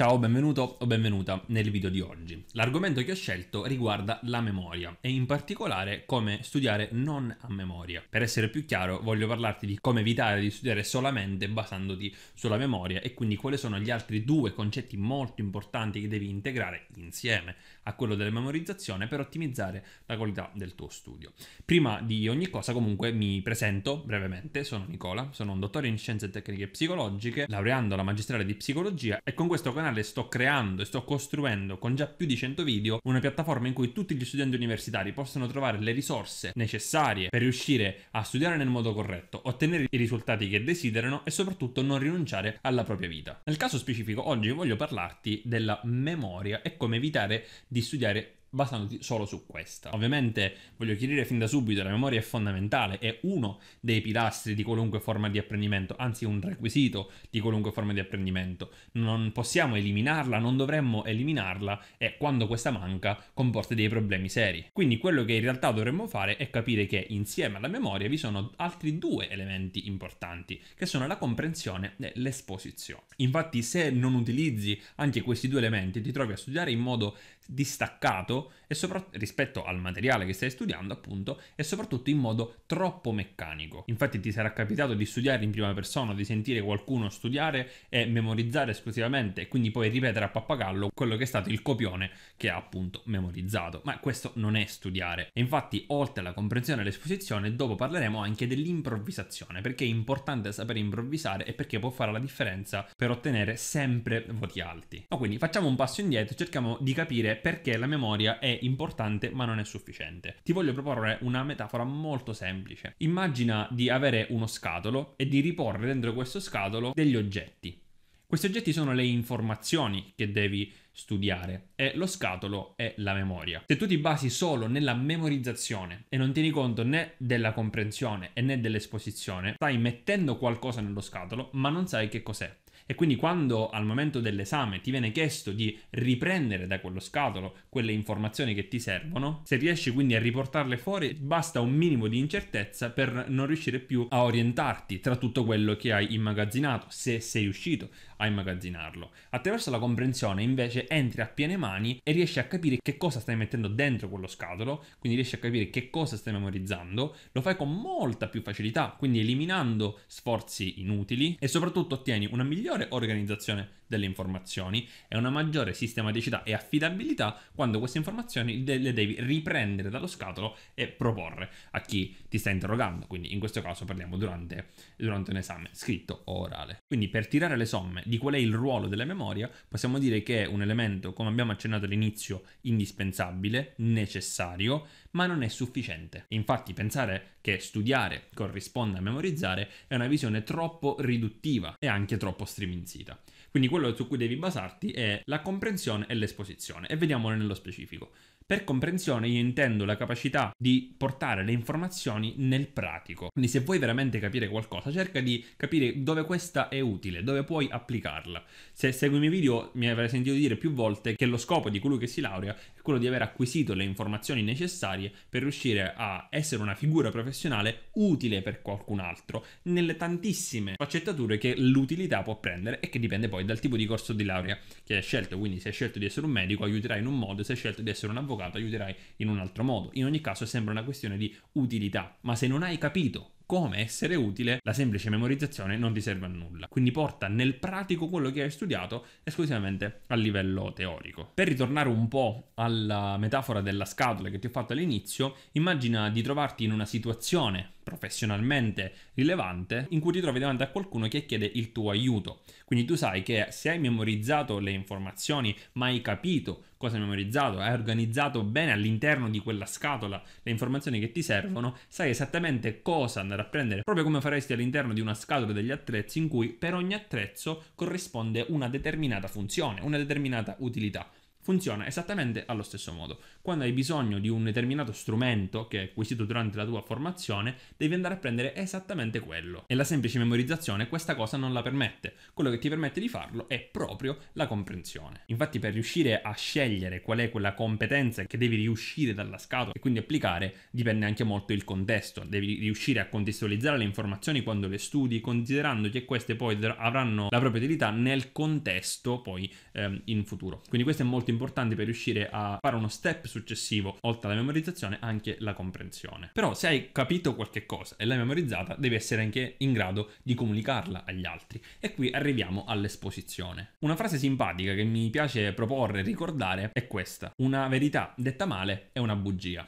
Ciao, benvenuto o benvenuta nel video di oggi. L'argomento che ho scelto riguarda la memoria e in particolare come studiare non a memoria. Per essere più chiaro, voglio parlarti di come evitare di studiare solamente basandoti sulla memoria e quindi quali sono gli altri due concetti molto importanti che devi integrare insieme a quello della memorizzazione per ottimizzare la qualità del tuo studio. Prima di ogni cosa comunque mi presento brevemente, sono Nicola, sono un dottore in scienze tecniche psicologiche, laureando la magistrale di psicologia e con questo canale canale sto creando e sto costruendo con già più di 100 video una piattaforma in cui tutti gli studenti universitari possono trovare le risorse necessarie per riuscire a studiare nel modo corretto, ottenere i risultati che desiderano e soprattutto non rinunciare alla propria vita. Nel caso specifico oggi voglio parlarti della memoria e come evitare di studiare basandoti solo su questa. Ovviamente voglio chiarire fin da subito, la memoria è fondamentale, è uno dei pilastri di qualunque forma di apprendimento, anzi un requisito di qualunque forma di apprendimento. Non possiamo eliminarla, non dovremmo eliminarla e quando questa manca comporta dei problemi seri. Quindi quello che in realtà dovremmo fare è capire che insieme alla memoria vi sono altri due elementi importanti, che sono la comprensione e l'esposizione. Infatti se non utilizzi anche questi due elementi ti trovi a studiare in modo distaccato rispetto al materiale che stai studiando, appunto, e soprattutto in modo troppo meccanico. Infatti ti sarà capitato di studiare in prima persona, di sentire qualcuno studiare e memorizzare esclusivamente e quindi poi ripetere a pappagallo quello che è stato il copione che ha appunto memorizzato. Ma questo non è studiare. E infatti, oltre alla comprensione e all'esposizione, dopo parleremo anche dell'improvvisazione, perché è importante sapere improvvisare e perché può fare la differenza per ottenere sempre voti alti. Ma quindi facciamo un passo indietro, cerchiamo di capire perché la memoria è importante ma non è sufficiente. Ti voglio proporre una metafora molto semplice. Immagina di avere uno scatolo e di riporre dentro questo scatolo degli oggetti. Questi oggetti sono le informazioni che devi studiare e lo scatolo è la memoria. Se tu ti basi solo nella memorizzazione e non tieni conto né della comprensione né dell'esposizione, stai mettendo qualcosa nello scatolo ma non sai che cos'è. E quindi quando al momento dell'esame ti viene chiesto di riprendere da quello scatolo quelle informazioni che ti servono, se riesci quindi a riportarle fuori, basta un minimo di incertezza per non riuscire più a orientarti tra tutto quello che hai immagazzinato, se sei riuscito a immagazzinarlo. Attraverso la comprensione invece invece entri a piene mani e riesci a capire che cosa stai mettendo dentro quello scatolo, quindi riesci a capire che cosa stai memorizzando, lo fai con molta più facilità, quindi eliminando sforzi inutili e soprattutto ottieni una migliore organizzazione delle informazioni e una maggiore sistematicità e affidabilità quando queste informazioni le devi riprendere dallo scatolo e proporre a chi ti sta interrogando. Quindi in questo caso parliamo durante, durante un esame scritto o orale. Quindi per tirare le somme di qual è il ruolo della memoria, possiamo dire che è un elemento, come abbiamo accennato all'inizio, indispensabile, necessario, ma non è sufficiente. Infatti pensare che studiare corrisponda a memorizzare è una visione troppo riduttiva e anche troppo striminzita. Quindi quello su cui devi basarti è la comprensione e l'esposizione e vediamolo nello specifico. Per comprensione io intendo la capacità di portare le informazioni nel pratico. Quindi se vuoi veramente capire qualcosa, cerca di capire dove questa è utile, dove puoi applicarla. Se segui i miei video mi avrai sentito dire più volte che lo scopo di colui che si laurea è è quello di aver acquisito le informazioni necessarie per riuscire a essere una figura professionale utile per qualcun altro nelle tantissime sfaccettature che l'utilità può prendere e che dipende poi dal tipo di corso di laurea che hai scelto. Quindi se hai scelto di essere un medico aiuterai in un modo, se hai scelto di essere un avvocato aiuterai in un altro modo. In ogni caso è sempre una questione di utilità, ma se non hai capito come essere utile, la semplice memorizzazione non ti serve a nulla. Quindi porta nel pratico quello che hai studiato esclusivamente a livello teorico. Per ritornare un po' alla metafora della scatola che ti ho fatto all'inizio, immagina di trovarti in una situazione professionalmente rilevante in cui ti trovi davanti a qualcuno che chiede il tuo aiuto. Quindi tu sai che se hai memorizzato le informazioni, ma hai capito cosa hai memorizzato, hai organizzato bene all'interno di quella scatola le informazioni che ti servono, sai esattamente cosa andare a prendere, proprio come faresti all'interno di una scatola degli attrezzi in cui per ogni attrezzo corrisponde una determinata funzione, una determinata utilità funziona esattamente allo stesso modo. Quando hai bisogno di un determinato strumento che hai acquisito durante la tua formazione, devi andare a prendere esattamente quello. E la semplice memorizzazione questa cosa non la permette. Quello che ti permette di farlo è proprio la comprensione. Infatti per riuscire a scegliere qual è quella competenza che devi riuscire dalla scatola e quindi applicare, dipende anche molto il contesto. Devi riuscire a contestualizzare le informazioni quando le studi, considerando che queste poi avranno la propria utilità nel contesto poi ehm, in futuro. Quindi questo è molto molto importanti per riuscire a fare uno step successivo, oltre alla memorizzazione, anche la comprensione. Però se hai capito qualche cosa e l'hai memorizzata, devi essere anche in grado di comunicarla agli altri. E qui arriviamo all'esposizione. Una frase simpatica che mi piace proporre e ricordare è questa. Una verità detta male è una bugia.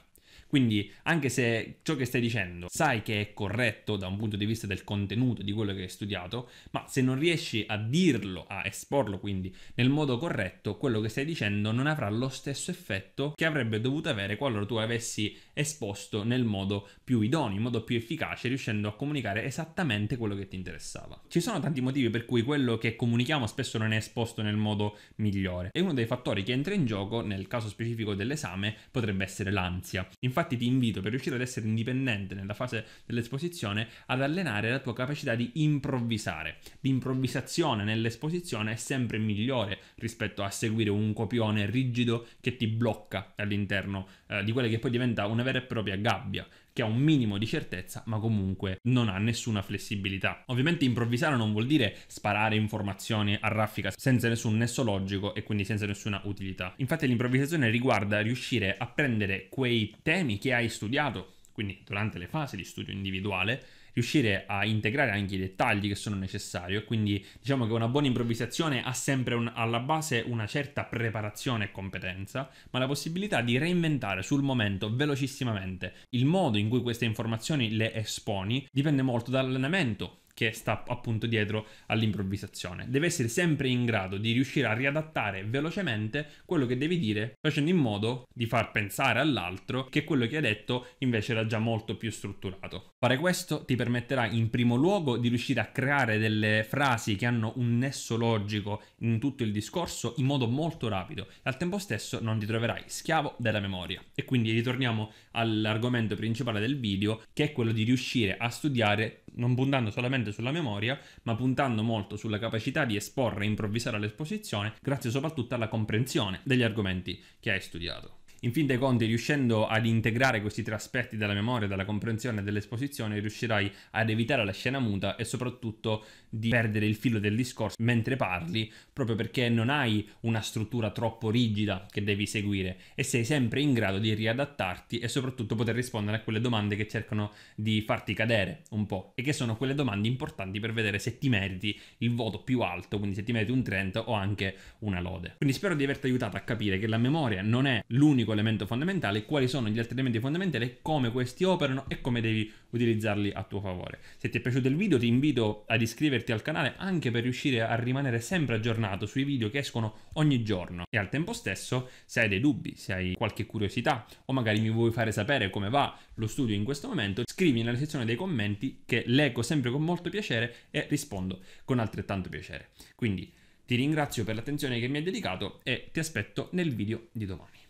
Quindi anche se ciò che stai dicendo sai che è corretto da un punto di vista del contenuto di quello che hai studiato, ma se non riesci a dirlo, a esporlo quindi nel modo corretto, quello che stai dicendo non avrà lo stesso effetto che avrebbe dovuto avere qualora tu avessi esposto nel modo più idoneo, in modo più efficace, riuscendo a comunicare esattamente quello che ti interessava. Ci sono tanti motivi per cui quello che comunichiamo spesso non è esposto nel modo migliore e uno dei fattori che entra in gioco nel caso specifico dell'esame potrebbe essere l'ansia. Infatti Infatti ti invito, per riuscire ad essere indipendente nella fase dell'esposizione, ad allenare la tua capacità di improvvisare. L'improvvisazione nell'esposizione è sempre migliore rispetto a seguire un copione rigido che ti blocca all'interno eh, di quella che poi diventa una vera e propria gabbia che ha un minimo di certezza ma comunque non ha nessuna flessibilità. Ovviamente improvvisare non vuol dire sparare informazioni a raffica senza nessun nesso logico e quindi senza nessuna utilità. Infatti l'improvvisazione riguarda riuscire a prendere quei temi che hai studiato, quindi durante le fasi di studio individuale, riuscire a integrare anche i dettagli che sono necessari e quindi diciamo che una buona improvvisazione ha sempre un, alla base una certa preparazione e competenza, ma la possibilità di reinventare sul momento velocissimamente il modo in cui queste informazioni le esponi dipende molto dall'allenamento che sta appunto dietro all'improvvisazione. Deve essere sempre in grado di riuscire a riadattare velocemente quello che devi dire, facendo in modo di far pensare all'altro che quello che hai detto invece era già molto più strutturato. Fare questo ti permetterà in primo luogo di riuscire a creare delle frasi che hanno un nesso logico in tutto il discorso in modo molto rapido e al tempo stesso non ti troverai schiavo della memoria. E quindi ritorniamo all'argomento principale del video che è quello di riuscire a studiare non puntando solamente sulla memoria, ma puntando molto sulla capacità di esporre e improvvisare l'esposizione, grazie soprattutto alla comprensione degli argomenti che hai studiato. In fin dei conti, riuscendo ad integrare questi tre aspetti della memoria, della comprensione e dell'esposizione, riuscirai ad evitare la scena muta e soprattutto di perdere il filo del discorso mentre parli, proprio perché non hai una struttura troppo rigida che devi seguire e sei sempre in grado di riadattarti e soprattutto poter rispondere a quelle domande che cercano di farti cadere un po' e che sono quelle domande importanti per vedere se ti meriti il voto più alto, quindi se ti meriti un 30 o anche una lode. Quindi spero di averti aiutato a capire che la memoria non è l'unico elemento fondamentale, quali sono gli altri elementi fondamentali, come questi operano e come devi utilizzarli a tuo favore. Se ti è piaciuto il video ti invito ad iscriverti iscriverti al canale anche per riuscire a rimanere sempre aggiornato sui video che escono ogni giorno e al tempo stesso se hai dei dubbi, se hai qualche curiosità o magari mi vuoi fare sapere come va lo studio in questo momento, scrivi nella sezione dei commenti che leggo sempre con molto piacere e rispondo con altrettanto piacere. Quindi ti ringrazio per l'attenzione che mi hai dedicato e ti aspetto nel video di domani.